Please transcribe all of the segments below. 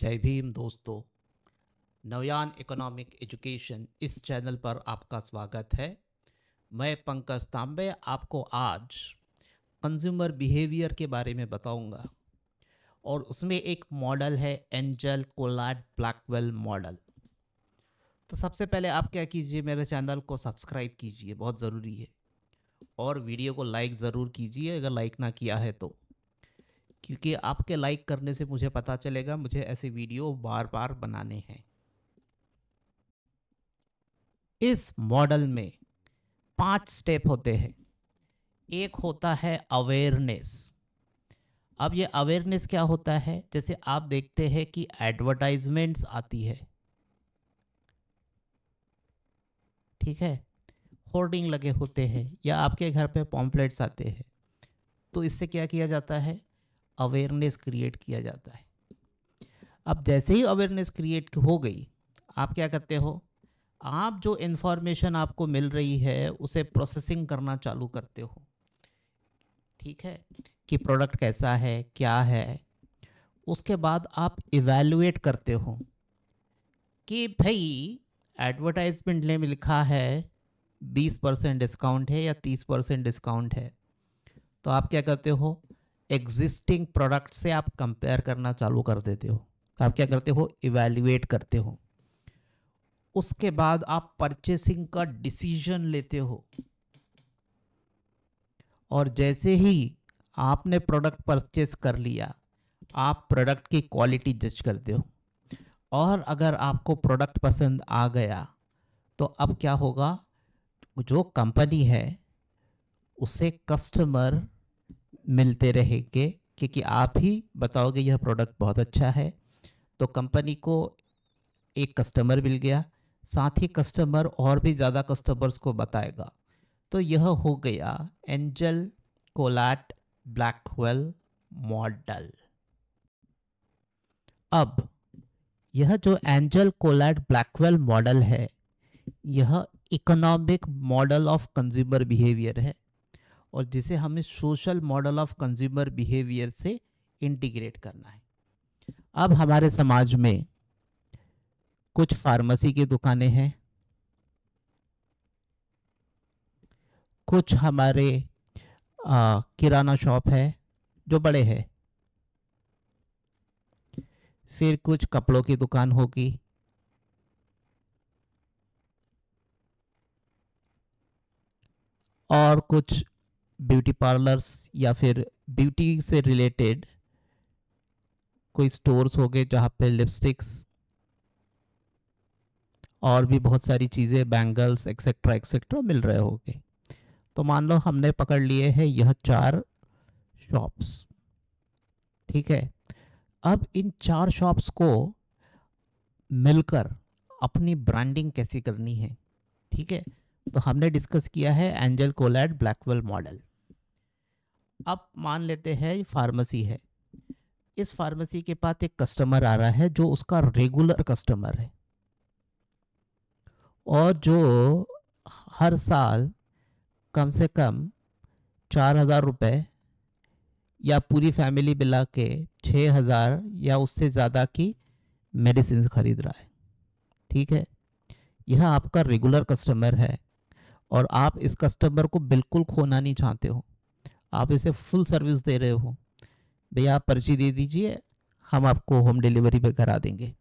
जय भीम दोस्तों Navayan economic education इस चैनल पर आपका स्वागत है मैं पंकज तांबे आपको आज कंज्यूमर बिहेवियर के बारे में बताऊंगा और उसमें एक मॉडल है एंजल कोलाड ब्लैकवेल मॉडल तो सबसे पहले आप क्या कीजिए मेरे चैनल को सब्सक्राइब कीजिए बहुत ज़रूरी है और वीडियो को लाइक ज़रूर कीजिए अगर लाइक ना किया है तो क्योंकि आपके लाइक करने से मुझे पता चलेगा मुझे ऐसे वीडियो बार बार बनाने हैं इस मॉडल में पांच स्टेप होते हैं एक होता है अवेयरनेस अब ये अवेयरनेस क्या होता है जैसे आप देखते हैं कि एडवर्टाइजमेंट्स आती है ठीक है होर्डिंग लगे होते हैं या आपके घर पे पॉम्पलेट्स आते हैं तो इससे क्या किया जाता है अवेयरनेस क्रिएट किया जाता है अब जैसे ही अवेयरनेस क्रिएट हो गई आप क्या करते हो आप जो इन्फॉर्मेशन आपको मिल रही है उसे प्रोसेसिंग करना चालू करते हो ठीक है कि प्रोडक्ट कैसा है क्या है उसके बाद आप इवेलुएट करते हो कि भाई एडवर्टाइजमेंट ने लिखा है बीस परसेंट डिस्काउंट है या तीस परसेंट डिस्काउंट है तो आप क्या करते हो एग्जिस्टिंग प्रोडक्ट से आप कंपेयर करना चालू कर देते हो तो आप क्या करते हो इवेल्युएट करते हो उसके बाद आप परचेसिंग का डिसीजन लेते हो और जैसे ही आपने प्रोडक्ट परचेस कर लिया आप प्रोडक्ट की क्वालिटी जज करते हो और अगर आपको प्रोडक्ट पसंद आ गया तो अब क्या होगा जो कंपनी है उसे कस्टमर मिलते रहेंगे क्योंकि आप ही बताओगे यह प्रोडक्ट बहुत अच्छा है तो कंपनी को एक कस्टमर मिल गया साथ ही कस्टमर और भी ज़्यादा कस्टमर्स को बताएगा तो यह हो गया एंजल कोलाट ब्लैकवेल मॉडल अब यह जो एंजल कोलाट ब्लैकवेल मॉडल है यह economic model of consumer behaviour है और जिसे हमें social model of consumer behaviour से इंटीग्रेट करना है अब हमारे समाज में कुछ फार्मेसी की दुकानें हैं कुछ हमारे किराना शॉप है जो बड़े हैं फिर कुछ कपड़ों की दुकान होगी और कुछ ब्यूटी पार्लर्स या फिर ब्यूटी से रिलेटेड कोई स्टोर्स हो गए जहाँ पे लिपस्टिक्स और भी बहुत सारी चीज़ें बैंगल्स एक्सेट्रा एक्सेट्रा मिल रहे होंगे तो मान लो हमने पकड़ लिए हैं यह चार शॉप्स ठीक है अब इन चार शॉप्स को मिलकर अपनी ब्रांडिंग कैसे करनी है ठीक है तो हमने डिस्कस किया है एंजल कोलैड ब्लैकवेल मॉडल अब मान लेते हैं ये फार्मेसी है इस फार्मेसी के पास एक कस्टमर आ रहा है जो उसका रेगुलर कस्टमर है और जो हर साल कम से कम चार हज़ार रुपये या पूरी फैमिली मिला के छः हज़ार या उससे ज़्यादा की मेडिसिन ख़रीद रहा है ठीक है यह आपका रेगुलर कस्टमर है और आप इस कस्टमर को बिल्कुल खोना नहीं चाहते हो आप इसे फुल सर्विस दे रहे हो भैया आप पर्ची दे दीजिए हम आपको होम डिलीवरी पे करा देंगे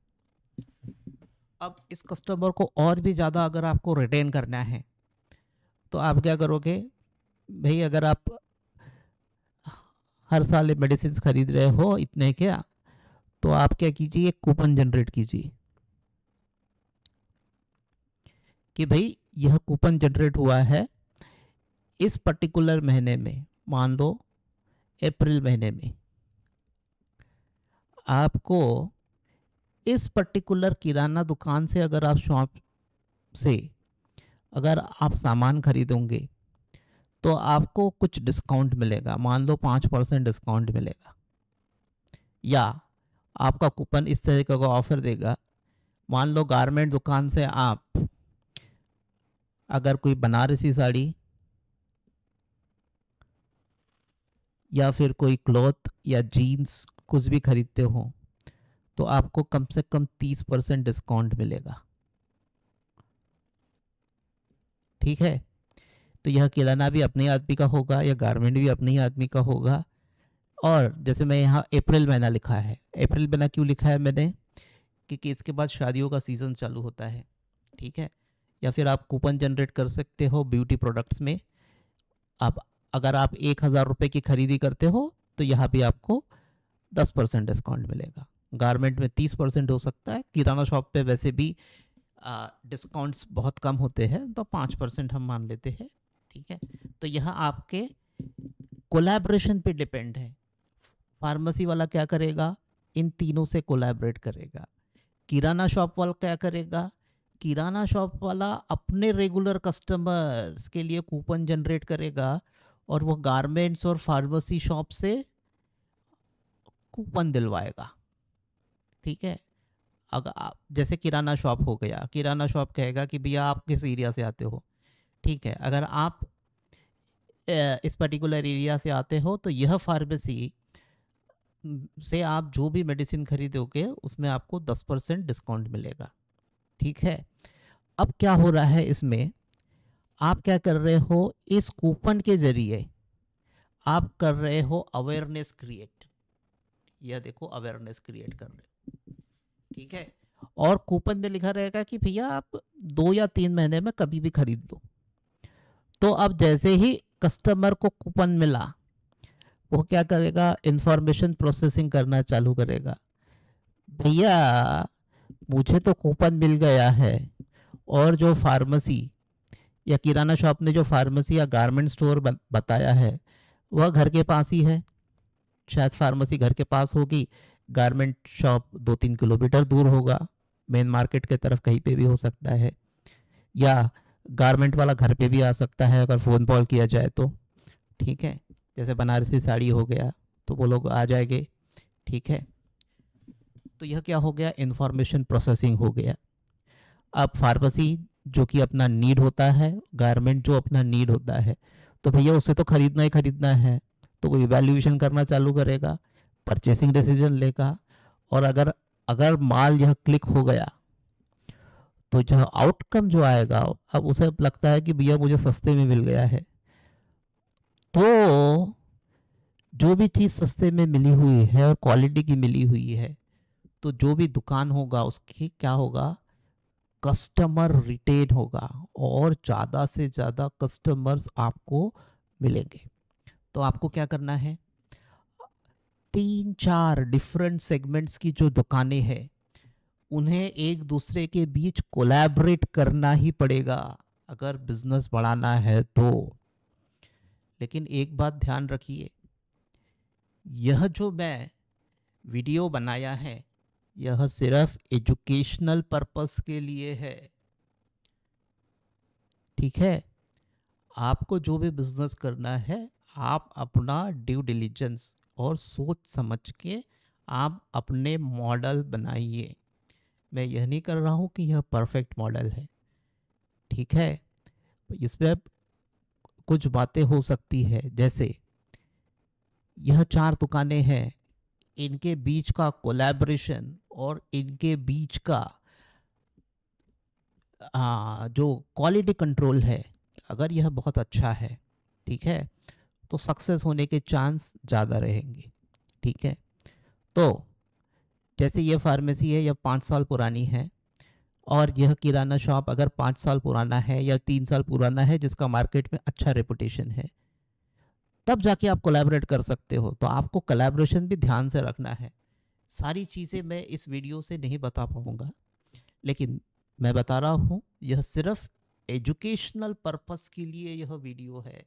अब इस कस्टमर को और भी ज़्यादा अगर आपको रिटेन करना है तो आप क्या करोगे भाई अगर आप हर साल मेडिसिन खरीद रहे हो इतने क्या तो आप क्या कीजिए एक कूपन जनरेट कीजिए कि भाई यह कूपन जनरेट हुआ है इस पर्टिकुलर महीने में मान लो अप्रैल महीने में आपको इस पर्टिकुलर किराना दुकान से अगर आप शॉप से अगर आप सामान खरीदोगे तो आपको कुछ डिस्काउंट मिलेगा मान लो पाँच परसेंट डिस्काउंट मिलेगा या आपका कूपन इस तरह का ऑफ़र देगा मान लो गारमेंट दुकान से आप अगर कोई बनारसी साड़ी या फिर कोई क्लॉथ या जीन्स कुछ भी ख़रीदते हो तो आपको कम से कम तीस परसेंट डिस्काउंट मिलेगा ठीक है तो यह किराना भी अपने आदमी का होगा या गारमेंट भी अपने ही आदमी का होगा और जैसे मैं यहाँ अप्रैल महीना लिखा है अप्रैल महीना क्यों लिखा है मैंने क्योंकि इसके बाद शादियों का सीज़न चालू होता है ठीक है या फिर आप कूपन जनरेट कर सकते हो ब्यूटी प्रोडक्ट्स में आप अगर आप एक हज़ार रुपये की खरीदी करते हो तो यहाँ भी आपको दस परसेंट डिस्काउंट मिलेगा गारमेंट में तीस परसेंट हो सकता है किराना शॉप पे वैसे भी डिस्काउंट्स बहुत कम होते हैं तो पाँच परसेंट हम मान लेते हैं ठीक है तो यह आपके कोलैबोरेशन पे डिपेंड है फार्मेसी वाला क्या करेगा इन तीनों से कोलैबोरेट करेगा किराना शॉप वाला क्या करेगा किराना शॉप वाला अपने रेगुलर कस्टमर्स के लिए कूपन जनरेट करेगा और वो गारमेंट्स और फार्मेसी शॉप से कूपन दिलवाएगा ठीक है अगर आप जैसे किराना शॉप हो गया किराना शॉप कहेगा कि भैया आप किस एरिया से आते हो ठीक है अगर आप इस पर्टिकुलर एरिया से आते हो तो यह फार्मेसी से आप जो भी मेडिसिन खरीदोगे उसमें आपको दस परसेंट डिस्काउंट मिलेगा ठीक है अब क्या हो रहा है इसमें आप क्या कर रहे हो इस कूपन के ज़रिए आप कर रहे हो अवेयरनेस क्रिएट यह देखो अवेयरनेस क्रिएट कर रहे हो ठीक है और कूपन में लिखा रहेगा कि भैया आप दो या तीन महीने में कभी भी खरीद लो तो अब जैसे ही कस्टमर को कूपन मिला वो क्या करेगा इंफॉर्मेशन प्रोसेसिंग करना चालू करेगा भैया मुझे तो कूपन मिल गया है और जो फार्मेसी या किराना शॉप ने जो फार्मेसी या गारमेंट स्टोर बताया है वह घर के पास ही है शायद फार्मेसी घर के पास होगी गारमेंट शॉप दो तीन किलोमीटर दूर होगा मेन मार्केट के तरफ कहीं पे भी हो सकता है या गारमेंट वाला घर पे भी आ सकता है अगर फ़ोन कॉल किया जाए तो ठीक है जैसे बनारसी साड़ी हो गया तो वो लोग आ जाएंगे ठीक है तो यह क्या हो गया इन्फॉर्मेशन प्रोसेसिंग हो गया अब फार्मेसी जो कि अपना नीड होता है गारमेंट जो अपना नीड होता है तो भैया उसे तो खरीदना ही खरीदना है तो वो इवेल्यूशन करना चालू करेगा परचेसिंग डिसीजन लेगा और अगर अगर माल यह क्लिक हो गया तो जो आउटकम जो आएगा अब उसे अब लगता है कि भैया मुझे सस्ते में मिल गया है तो जो भी चीज़ सस्ते में मिली हुई है और क्वालिटी की मिली हुई है तो जो भी दुकान होगा उसकी क्या होगा कस्टमर रिटेन होगा और ज़्यादा से ज़्यादा कस्टमर्स आपको मिलेंगे तो आपको क्या करना है तीन चार डिफरेंट सेगमेंट्स की जो दुकानें हैं उन्हें एक दूसरे के बीच कोलैबोरेट करना ही पड़ेगा अगर बिजनेस बढ़ाना है तो लेकिन एक बात ध्यान रखिए यह जो मैं वीडियो बनाया है यह सिर्फ एजुकेशनल पर्पस के लिए है ठीक है आपको जो भी बिजनेस करना है आप अपना ड्यू डिलीजेंस और सोच समझ के आप अपने मॉडल बनाइए मैं यह नहीं कर रहा हूँ कि यह परफेक्ट मॉडल है ठीक है इसमें कुछ बातें हो सकती है जैसे यह चार दुकानें हैं इनके बीच का कोलैबोरेशन और इनके बीच का आ, जो क्वालिटी कंट्रोल है अगर यह बहुत अच्छा है ठीक है तो सक्सेस होने के चांस ज़्यादा रहेंगे ठीक है तो जैसे यह फार्मेसी है यह पाँच साल पुरानी है और यह किराना शॉप अगर पाँच साल पुराना है या तीन साल पुराना है जिसका मार्केट में अच्छा रेपुटेशन है तब जाके आप कोलैबोरेट कर सकते हो तो आपको कलेब्रेशन भी ध्यान से रखना है सारी चीज़ें मैं इस वीडियो से नहीं बता पाऊँगा लेकिन मैं बता रहा हूँ यह सिर्फ एजुकेशनल पर्पस के लिए यह वीडियो है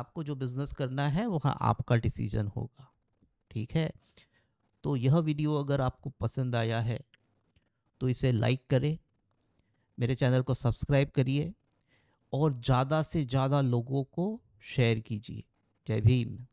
आपको जो बिज़नेस करना है वह आपका डिसीजन होगा ठीक है तो यह वीडियो अगर आपको पसंद आया है तो इसे लाइक करें मेरे चैनल को सब्सक्राइब करिए और ज़्यादा से ज़्यादा लोगों को शेयर कीजिए जय भीम